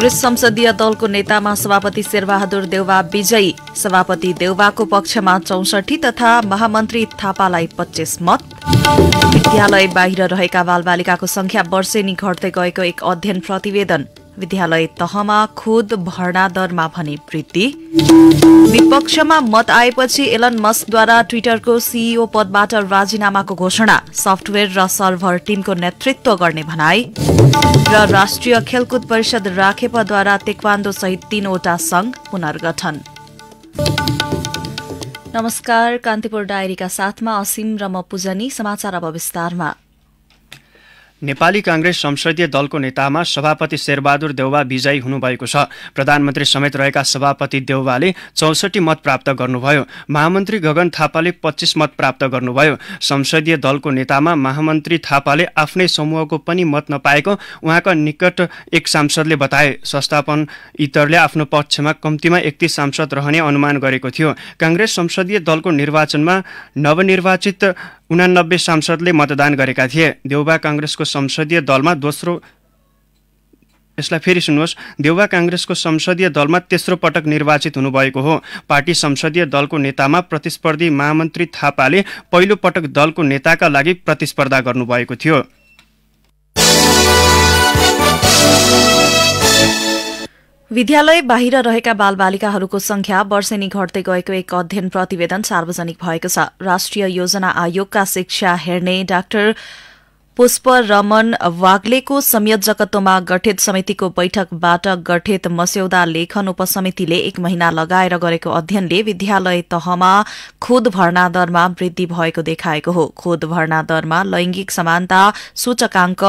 कंग्रेस संसदीय दलको नेतामा सभापति शेरबहादुर देउवा विजयी सभापति देउवाको पक्षमा चौसठी तथा महामन्त्री थापालाई पच्चीस मत विद्यालय बाहिर रहेका बालबालिकाको संख्या वर्षेनी घट्दै गएको एक अध्ययन प्रतिवेदन विद्यालय तहमा खुद भर्ना दरमा भने वृद्धि विपक्षमा मत आएपछि एलन मस्कद्वारा ट्विटरको सीईओ पदबाट राजीनामाको घोषणा सफ्टवेयर र सर्भर टिमको नेतृत्व गर्ने भनाई र राष्ट्रिय खेलकुद परिषद राखेपद्वारा तेक्वान्दो सहित तीनवटा संघ पुनर्गठन नमस्कार कान्तिपुर डायरीका साथमा असीम र म पूजनी समाचार अब विस्तारमा नेपाली काङ्ग्रेस संसदीय दलको नेतामा सभापति शेरबहादुर देउवा विजयी हुनुभएको छ प्रधानमन्त्री समेत रहेका सभापति देउवाले चौसठी मत प्राप्त गर्नुभयो महामन्त्री गगन थापाले पच्चिस मत प्राप्त गर्नुभयो संसदीय दलको नेतामा महामन्त्री थापाले आफ्नै समूहको पनि मत नपाएको उहाँका निकट एक सांसदले बताए संस्थापन इतरले आफ्नो पक्षमा कम्तीमा एकतिस सांसद रहने अनुमान गरेको थियो काङ्ग्रेस संसदीय दलको निर्वाचनमा नवनिर्वाचित उनानब्बे सांसदले मतदान गरेका थिए देउबा काङ्ग्रेसको संसदीय दलमा दोस्रो यसलाई फेरि सुन्नुहोस् देउबा काङ्ग्रेसको संसदीय दलमा तेस्रो पटक निर्वाचित हुनुभएको हो पार्टी संसदीय दलको नेतामा प्रतिस्पर्धी महामन्त्री थापाले पहिलो पटक दलको नेताका लागि प्रतिस्पर्धा गर्नुभएको थियो विद्यालय बाहिर रहेका बालबालिकाहरूको संख्या वर्षेनी घट्दै गएको एक अध्ययन प्रतिवेदन सार्वजनिक भएको छ राष्ट्रिय योजना आयोगका शिक्षा हेर्ने डाक्टर रमन वाग्लेको संयोजकत्वमा गठित समितिको बैठकबाट गठित मस्यौदा लेखन उपसमितिले एक महिना लगाएर गरेको अध्ययनले विद्यालय तहमा खोद भर्ना दरमा वृद्धि भएको देखाएको हो खोद भर्ना दरमा लैंगिक समानता सूचकांक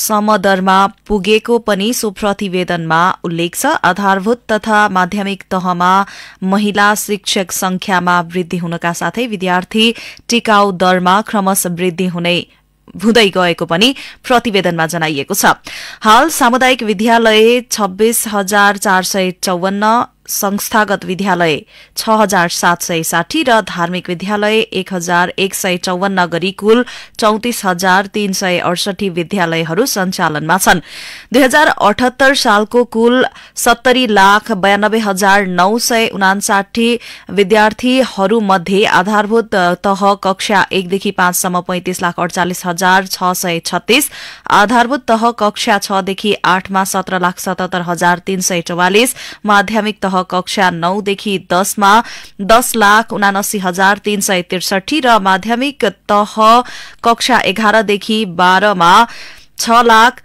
समदरमा पुगेको पनि सो प्रतिवेदनमा उल्लेख छ आधारभूत तथा माध्यमिक तहमा महिला शिक्षक संख्यामा वृद्धि हुनका साथै विद्यार्थी टिकाउ दरमा क्रमश वृद्धि हुने हुँदै गएको पनि प्रतिवेदनमा जनाइएको छ हाल सामुदायिक विद्यालय छब्बीस हजार चार सय चौवन्न संस्थागत विद्यालय छ हजार सात सय साठी र धार्मिक विद्यालय एक हजार एक सय चौवन्न गरी कुल चौतिस हजार तीन सय अडसठी विद्यालयहरू सञ्चालनमा छन् दुई हजार अठहत्तर सालको कुल सत्तरी लाख बयानब्बे हजार नौ सय उनासाठी विद्यार्थीहरूमध्ये आधारभूत तह कक्षा एकदेखि पाँचसम्म पैंतिस लाख अडचालिस हजार छ सय छत्तीस आधारभूत तह कक्षा छदेखि आठमा सत्र लाख सतहत्तर हजार तीन सय चौवालिस माध्यमिक तह सरह कक्षा नौदेखि दसमा दस लाख उनासी हजार तीन सय त्रिसठी र माध्यमिक तह कक्षा एघारदेखि बाह्रमा छ लाख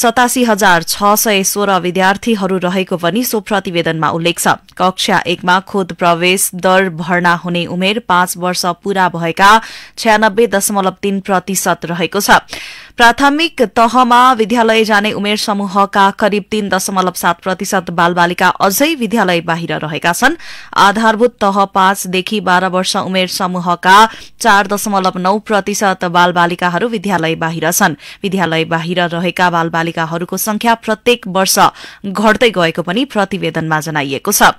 सतासी हजार छ सय सोह्र विद्यार्थीहरू रहेको पनि सो प्रतिवेदनमा उल्लेख छ कक्षा एकमा खोद प्रवेश दर भर्ना हुने उमेर पाँच वर्ष पूरा भएका छ्यानब्बे दशमलव तीन प्रतिशत रहेको छ प्राथमिक तहमा विद्यालय जाने उमेर समूहका करिब तीन दशमलव सात प्रतिशत बालबालिका अझै विद्यालय बाहिर रहेका छन् आधारभूत तह पाँचदेखि बाह्र वर्ष उमेर समूहका चार दशमलव नौ प्रतिशत बालबालिकाहरू विद्यालय बाहिर छन् विद्यालय बाहिर रहेका बालबालिकाहरूको संख्या प्रत्येक वर्ष घट्दै गएको पनि प्रतिवेदनमा जनाइएको छ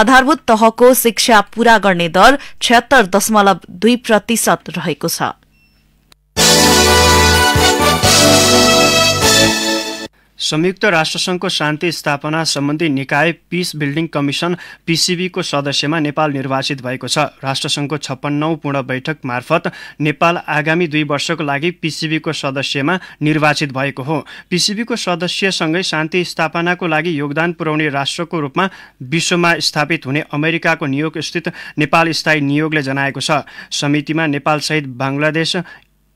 आधारभूत तहको शिक्षा पूरा गर्ने दर छत्तर दशमलव दुई प्रतिशत रहेको छ संयुक्त राष्ट्रसङ्घको शान्ति स्थापना सम्बन्धी निकाय पिस बिल्डिङ कमिसन पिसिबीको सदस्यमा नेपाल निर्वाचित भएको छ राष्ट्रसङ्घको छप्पन्नौ पूर्ण बैठक मार्फत नेपाल आगामी दुई वर्षको लागि पिसिबीको सदस्यमा निर्वाचित भएको हो पिसिबीको सदस्यसँगै शान्ति स्थापनाको लागि योगदान पुर्याउने राष्ट्रको रूपमा विश्वमा स्थापित हुने अमेरिकाको स्थित नेपाल स्थायी नियोगले जनाएको छ समितिमा नेपालसहित बङ्गलादेश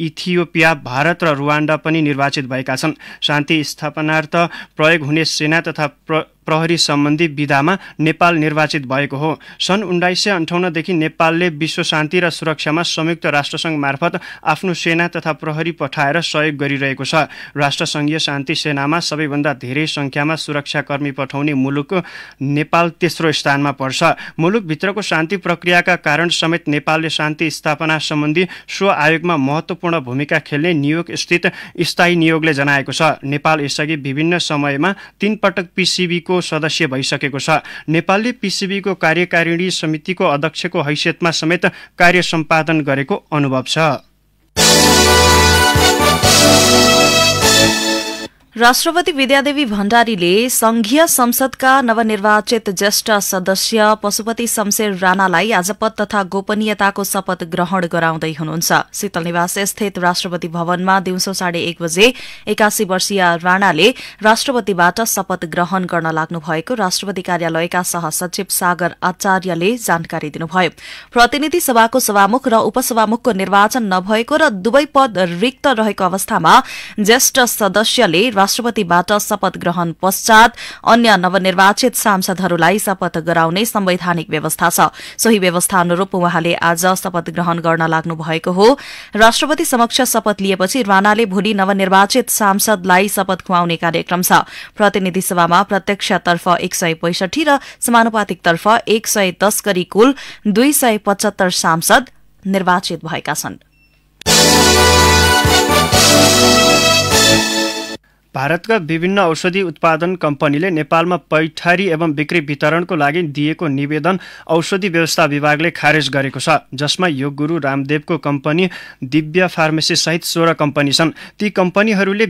इथियोपिया भारत र रुवान्डा पनि निर्वाचित भएका छन् शान्ति स्थापनार्थ प्रयोग हुने सेना तथा प्रहरी सम्बन्धी विधामा नेपाल निर्वाचित भएको हो सन् उन्नाइस सय अन्ठाउन्नदेखि नेपालले विश्व शान्ति र सुरक्षामा संयुक्त राष्ट्रसङ्घ मार्फत आफ्नो सेना तथा प्रहरी पठाएर सहयोग गरिरहेको छ राष्ट्रसङ्घीय शान्ति सेनामा सबैभन्दा धेरै सङ्ख्यामा सुरक्षाकर्मी पठाउने मुलुक नेपाल तेस्रो स्थानमा पर्छ मुलुकभित्रको शान्ति प्रक्रियाका कारण समेत नेपालले शान्ति स्थापना सम्बन्धी स्व आयोगमा महत्त्वपूर्ण भूमिका खेल्ने स्थित स्थायी नियोगले जनाएको छ नेपाल यसअघि विभिन्न समयमा तीन पटक पिसिबीको सदस्य भइसकेको छ नेपालले पिसिबीको कार्यकारिणी समितिको अध्यक्षको हैसियतमा समेत कार्य सम्पादन गरेको अनुभव छ राष्ट्रपति विद्यादेवी भण्डारीले संघीय संसदका नवनिर्वाचित ज्येष्ठ सदस्य पशुपति शमशेर राणालाई आज पद तथा गोपनीयताको शपथ ग्रहण गराउँदै हुनुहुन्छ शीतल निवास स्थित राष्ट्रपति भवनमा दिउँसो साढे एक बजे एकासी वर्षीय राणाले राष्ट्रपतिबाट शपथ ग्रहण गर्न लाग्नु भएको राष्ट्रपति कार्यालयका सहसचिव सागर आचार्यले जानकारी दिनुभयो प्रतिनिधि सभाको सभामुख र उपसभामुखको निर्वाचन नभएको र दुवै पद रिक्त रहेको अवस्थामा ज्येष्ठ सदस्यले राष्ट्रपतिबाट शपथ ग्रहण पश्चात अन्य नवनिर्वाचित सांसदहरूलाई शपथ गराउने संवैधानिक व्यवस्था छ सोही व्यवस्था अनुरूप उहाँले आज शपथ ग्रहण गर्न लाग्नु भएको हो राष्ट्रपति समक्ष शपथ लिएपछि राणाले भोलि नवनिर्वाचित सांसदलाई शपथ खुवाउने कार्यक्रम छ प्रतिनिधि सभामा प्रत्यक्षतर्फ एक सय पैसठी र समानुपातिकतर्फ एक सय दस गरी कुल दुई सय पचहत्तर सांसद निर्वाचित भएका छनृ भारतका विभिन्न औषधि उत्पादन कम्पनीले नेपालमा पैठारी एवं बिक्री वितरणको लागि दिएको निवेदन औषधि व्यवस्था विभागले खारेज गरेको छ जसमा योग गुरु रामदेवको कम्पनी दिव्य फार्मेसी सहित सोह्र कम्पनी छन् ती कम्पनीहरूले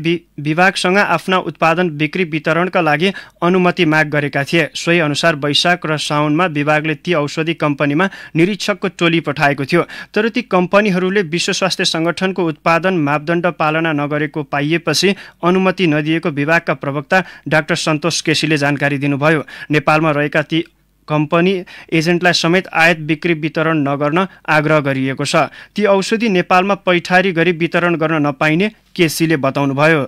विभागसँग आफ्ना उत्पादन बिक्री वितरणका लागि अनुमति माग गरेका थिए सोही अनुसार वैशाख र साउनमा विभागले ती औषधि कम्पनीमा निरीक्षकको टोली पठाएको थियो तर ती कम्पनीहरूले विश्व स्वास्थ्य सङ्गठनको उत्पादन मापदण्ड पालना नगरेको पाइएपछि अनुमति नदिएको विभागका प्रवक्ता डाक्टर सन्तोष केसीले जानकारी दिनुभयो नेपालमा रहेका ती कम्पनी एजेन्टलाई समेत आयात बिक्री वितरण नगर्न आग्रह गरिएको छ ती औषधि नेपालमा पैठारी गरी वितरण गर्न नपाइने केसीले बताउनुभयो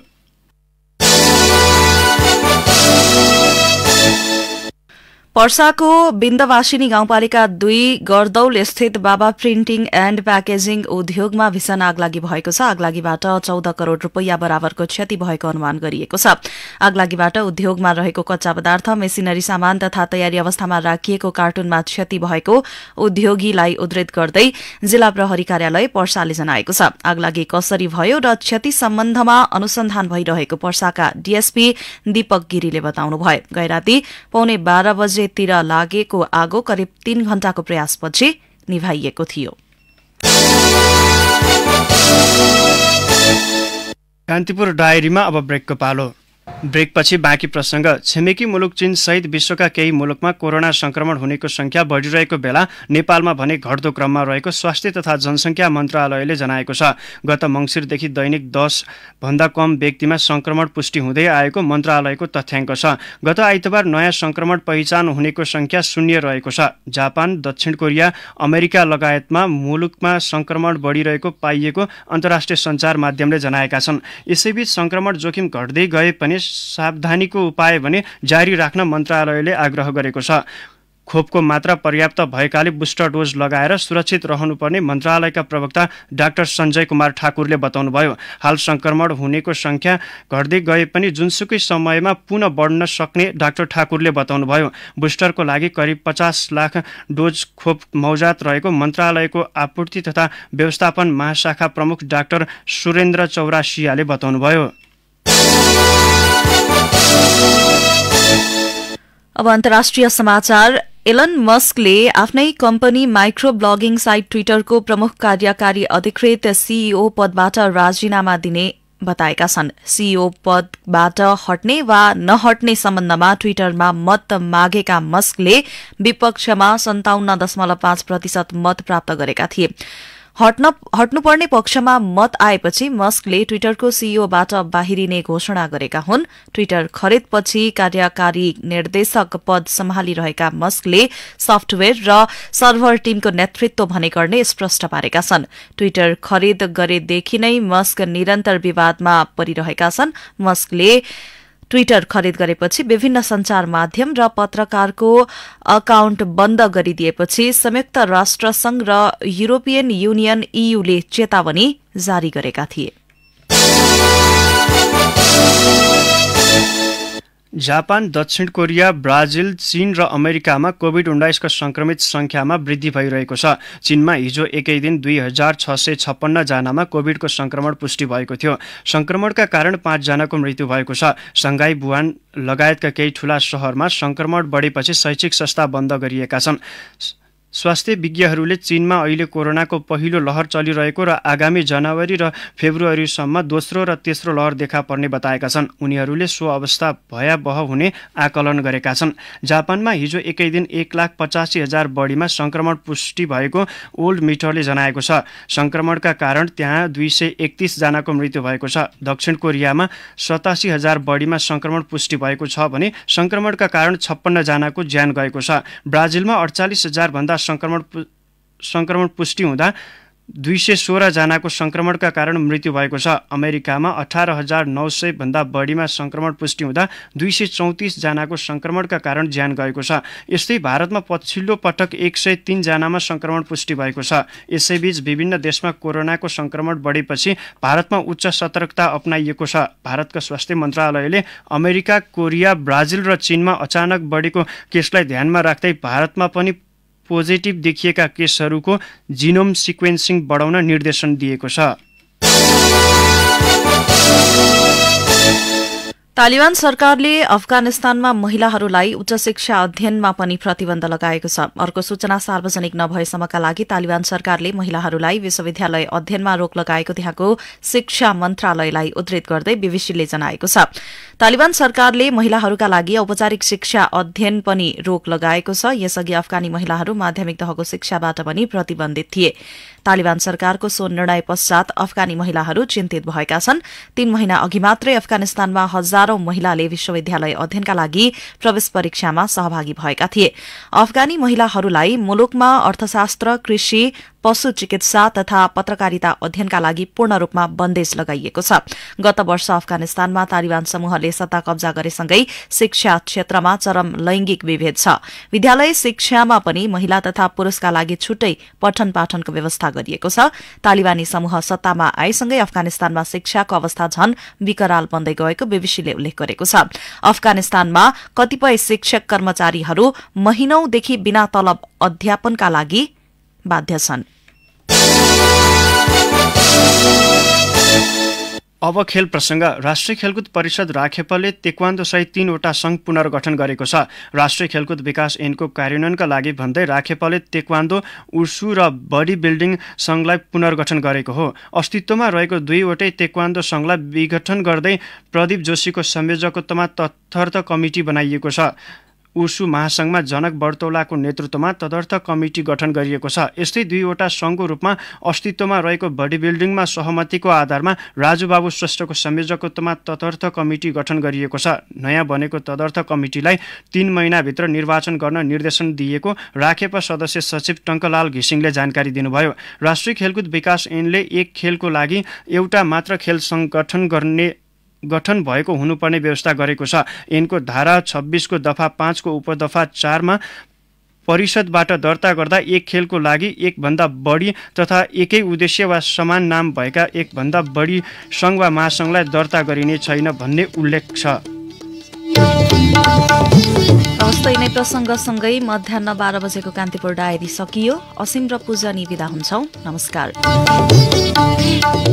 पर्साको बिन्दवासिनी गाउँपालिका दुई गर्दौल स्थित बाबा प्रिन्टिङ एण्ड प्याकेजिङ उद्योगमा भीषण आगलागी भएको छ आगलागीबाट चौध करोड़ रूपियाँ बराबरको क्षति भएको अनुमान गरिएको छ आगलागीबाट उद्योगमा रहेको कच्चा पदार्थ मेसिनरी सामान तथा तयारी अवस्थामा राखिएको कार्टुनमा क्षति भएको उद्योगीलाई उद्धत गर्दै जिल्ला प्रहरी कार्यालय पर्साले जनाएको छ आगलागी कसरी भयो र क्षति सम्बन्धमा अनुसन्धान भइरहेको पर्साका डीएसपी दीपक गिरीले बताउनुभयो गैराती पौने बाह्र बजे मस्जिदतिर लागेको आगो करिब तीन घण्टाको प्रयासपछि निभाइएको थियो कान्तिपुर डायरीमा अब ब्रेकको पालो ब्रेकपछि बाँकी प्रसङ्ग छिमेकी मुलुक चीनसहित विश्वका केही मुलुकमा कोरोना संक्रमण हुनेको सङ्ख्या बढिरहेको बेला नेपालमा भने घट्दो क्रममा रहेको स्वास्थ्य तथा जनसङ्ख्या मन्त्रालयले जनाएको छ गत मङ्सिरदेखि दैनिक दसभन्दा कम व्यक्तिमा संक्रमण पुष्टि हुँदै आएको मन्त्रालयको तथ्याङ्क छ गत आइतबार नयाँ सङ्क्रमण पहिचान हुनेको संख्या शून्य रहेको छ जापान दक्षिण कोरिया अमेरिका लगायतमा मुलुकमा सङ्क्रमण बढिरहेको पाइएको अन्तर्राष्ट्रिय सञ्चार माध्यमले जनाएका छन् यसैबीच संक्रमण जोखिम घट्दै गए पनि सावधानीको उपाय भने जारी राख्न मन्त्रालयले आग्रह गरेको छ खोपको मात्रा पर्याप्त भएकाले बुस्टर डोज लगाएर सुरक्षित रहनुपर्ने मन्त्रालयका प्रवक्ता डाक्टर सञ्जय कुमार ठाकुरले बताउनुभयो हाल सङ्क्रमण हुनेको सङ्ख्या घट्दै गए पनि जुनसुकै समयमा पुनः बढ्न सक्ने डाक्टर ठाकुरले बताउनुभयो बुस्टरको लागि करिब पचास लाख डोज खोप मौजात रहेको मन्त्रालयको आपूर्ति तथा व्यवस्थापन महाशाखा प्रमुख डाक्टर सुरेन्द्र चौरासियाले बताउनुभयो अब अन्तर्राष्ट्रिय समाचार एलन मस्कले आफ्नै कम्पनी माइक्रो ब्लगिङ साइट ट्विटरको प्रमुख कार्यकारी अधिकृत सीईओ e पदबाट राजीनामा दिने बताएका छन् सीईओ e पदबाट हट्ने वा नहट्ने सम्बन्धमा ट्विटरमा मत मागेका मस्कले विपक्षमा सन्ताउन्न दशमलव पाँच प्रतिशत मत प्राप्त गरेका थिए हट्न हट्नुपर्ने पक्षमा मत आएपछि मस्कले ट्विटरको सीईओबाट बाहिरिने घोषणा गरेका हुन् ट्विटर खरिदपछि कार्यकारी निर्देशक पद सम्हालिरहेका मस्कले सफ्टवेयर र सर्भर टीमको नेतृत्व भने गर्ने स्पष्ट पारेका छन् ट्विटर खरिद गरेदेखि नै मस्क निरन्तर विवादमा परिरहेका छन् मस्कले ट्विटर खरिद गरेपछि विभिन्न संचार माध्यम र पत्रकारको अकाउन्ट बन्द गरिदिएपछि संयुक्त राष्ट्र संघ र युरोपियन युनियन ईयूले चेतावनी जारी गरेका थिए जापान दक्षिण कोरिया ब्राजिल चीन र अमेरिकामा कोभिड उन्नाइसको संक्रमित संख्यामा वृद्धि भइरहेको छ चीनमा हिजो एकै दिन दुई हजार छ सय छप्पन्नजनामा कोभिडको संक्रमण पुष्टि भएको थियो संक्रमणका कारण पाँचजनाको मृत्यु भएको छ सङ्घाई बुहान लगायतका केही ठुला सहरमा संक्रमण बढेपछि शैक्षिक संस्था बन्द गरिएका छन् स्वास्थ्य विज्ञहरूले चीनमा अहिले कोरोनाको पहिलो लहर चलिरहेको र आगामी जनवरी र फेब्रुअरीसम्म दोस्रो र तेस्रो लहर देखा पर्ने बताएका छन् उनीहरूले सो अवस्था भयावह हुने आकलन गरेका छन् जापानमा हिजो एकै दिन एक लाख पचासी हजार बढीमा सङ्क्रमण पुष्टि भएको ओल्ड मिटरले जनाएको छ सङ्क्रमणका कारण त्यहाँ दुई सय एकतिसजनाको मृत्यु भएको छ दक्षिण कोरियामा सतासी हजार बढीमा सङ्क्रमण पुष्टि भएको छ भने सङ्क्रमणका कारण छप्पन्नजनाको ज्यान गएको छ ब्राजिलमा अडचालिस हजारभन्दा सङ्क्रमण संक्रमण सङ्क्रमण पुष्टि हुँदा दुई सय सोह्रजनाको सङ्क्रमणका कारण मृत्यु भएको छ अमेरिकामा अठार हजार नौ सयभन्दा बढीमा सङ्क्रमण पुष्टि हुँदा दुई सय चौतिसजनाको सङ्क्रमणका कारण ज्यान गएको छ यस्तै भारतमा पछिल्लो पटक एक सय तिनजनामा सङ्क्रमण पुष्टि भएको छ यसैबीच विभिन्न देशमा कोरोनाको सङ्क्रमण बढेपछि भारतमा उच्च सतर्कता अप्नाइएको छ भारतका स्वास्थ्य मन्त्रालयले अमेरिका कोरिया ब्राजिल र चिनमा अचानक बढेको केसलाई ध्यानमा राख्दै भारतमा पनि पोजिटिभ देखिएका केसहरूको जिनोम सिक्वेन्सिङ बढाउन निर्देशन दिएको छ तालिबान सरकारले अफगानिस्तानमा महिलाहरूलाई उच्च शिक्षा अध्ययनमा पनि प्रतिबन्ध लगाएको छ अर्को सूचना सार्वजनिक नभएसम्मका लागि तालिबान सरकारले महिलाहरूलाई विश्वविद्यालय अध्ययनमा रोक लगाएको त्यहाँको शिक्षा मन्त्रालयलाई उद्धित गर्दै बीबीसीले जनाएको छ तालिबान सरकारले महिलाहरूका लागि औपचारिक शिक्षा अध्ययन पनि रोक लगाएको छ यसअघि अफगानी महिलाहरू माध्यमिक तहको शिक्षाबाट पनि प्रतिबन्धित थिए तालिबान सरकारको सो निर्णय पश्चात अफगानी महिलाहरू चिन्तित भएका छन् तीन महिना अघि मात्रै अफगानिस्तानमा हजारौं महिलाले विश्वविद्यालय अध्ययनका लागि प्रवेश परीक्षामा सहभागी भएका थिए अफगानी महिलाहरूलाई मुलुकमा अर्थशास्त्र कृषि पशु चिकित्सा तथा पत्रकारिता अध्ययनका लागि पूर्ण रूपमा बन्देज लगाइएको छ गत वर्ष अफगानिस्तानमा तालिबान समूहले सत्ता कब्जा गरेसँगै शिक्षा क्षेत्रमा चरम लैंगिक विभेद छ विद्यालय शिक्षामा पनि महिला तथा पुरूषका लागि छुट्टै पठन पाठनको व्यवस्था गरिएको छ तालिबानी समूह सत्तामा आएसँगै अफगानिस्तानमा शिक्षाको अवस्था झन विकराल बन्दै गएको बीबीसीले उल्लेख गरेको छ अफगानिस्तानमा कतिपय शिक्षक कर्मचारीहरू महिनौदेखि बिना तलब अध्यापनका लागि बाध्य छन् अब खेल प्रसङ्ग राष्ट्रिय खेलकुद परिषद राखेपले तेक्वान्दो सहित तीनवटा सङ्घ पुनर्गठन गरेको छ राष्ट्रिय खेलकुद विकास ऐनको कार्यान्वयनका लागि भन्दै राखेपले तेक्वान्दो उर्सु र बडी बिल्डिङ सङ्घलाई पुनर्गठन गरेको हो अस्तित्वमा रहेको दुईवटै तेक्वान्दो सङ्घलाई विघटन गर्दै प्रदीप जोशीको संयोजकत्वमा तथर्थ कमिटी बनाइएको छ उसु महासङ्घमा जनक बर्तौलाको नेतृत्वमा तदर्थ कमिटी गठन गरिएको छ यस्तै दुईवटा सङ्घको रूपमा अस्तित्वमा रहेको बडी बिल्डिङमा सहमतिको आधारमा राजुबाबु श्रेष्ठको संयोजकत्वमा तदर्थ कमिटी गठन गरिएको छ नयाँ बनेको तदर्थ कमिटीलाई तिन महिनाभित्र निर्वाचन गर्न निर्देशन दिएको राखेपा सदस्य सचिव टङ्कलाल घिसिङले जानकारी दिनुभयो राष्ट्रिय खेलकुद विकास ऐनले एक खेलको लागि एउटा मात्र खेल सङ्गठन गर्ने गठन भएको हुनुपर्ने व्यवस्था गरेको छ यिनको धारा छब्बिसको दफा पाँचको उपदफा चारमा परिषदबाट दर्ता गर्दा एक खेलको लागि एकभन्दा बढी तथा एकै उद्देश्य वा समान नाम भएका एकभन्दा बढी सङ्घ वा महासङ्घलाई दर्ता गरिने छैन भन्ने उल्लेख छ हवस् यिनै प्रसङ्गसँगै मध्याह बाह्र बजेको कान्तिपुर डायरी सकियो असीम र पूजा निविदा हुन्छौँ नमस्कार